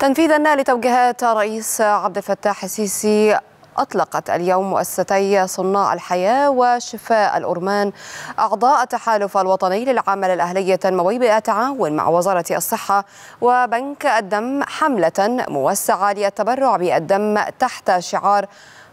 تنفيذا لتوجيهات رئيس عبد الفتاح السيسي أطلقت اليوم مؤسستي صناع الحياة وشفاء الأرمان أعضاء التحالف الوطني للعمل الأهلي التنموي بالتعاون مع وزارة الصحة وبنك الدم حملة موسعة للتبرع بالدم تحت شعار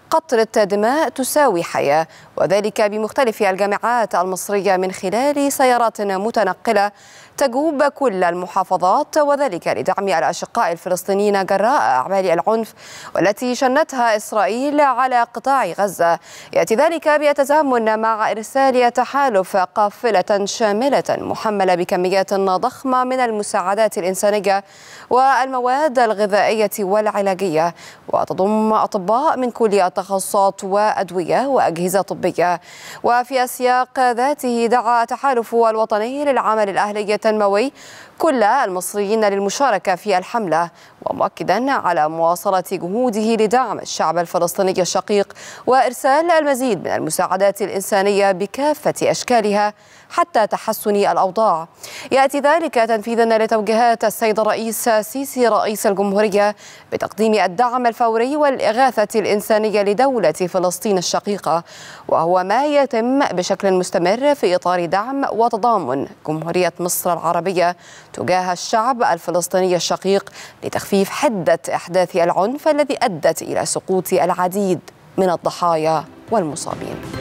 قطرة دماء تساوي حياة وذلك بمختلف الجامعات المصرية من خلال سيارات متنقلة تجوب كل المحافظات وذلك لدعم الأشقاء الفلسطينيين جراء أعمال العنف والتي شنتها إسرائيل على قطاع غزة يأتي ذلك بيتزامن مع إرسال تحالف قافلة شاملة محملة بكميات ضخمة من المساعدات الإنسانية والمواد الغذائية والعلاجية وتضم أطباء من كليات تخصصات وأدوية وأجهزة طبية وفي السياق ذاته دعا التحالف الوطني للعمل الأهلي التنموي كل المصريين للمشاركة في الحملة ومؤكدا على مواصلة جهوده لدعم الشعب الفلسطيني الشقيق وإرسال المزيد من المساعدات الإنسانية بكافة أشكالها حتى تحسن الأوضاع يأتي ذلك تنفيذا لتوجيهات السيد الرئيس السيسي رئيس الجمهورية بتقديم الدعم الفوري والإغاثة الإنسانية لدولة فلسطين الشقيقة وهو ما يتم بشكل مستمر في إطار دعم وتضامن جمهورية مصر العربية تجاه الشعب الفلسطيني الشقيق لتخفيف تخفيف حده احداث العنف الذي ادت الى سقوط العديد من الضحايا والمصابين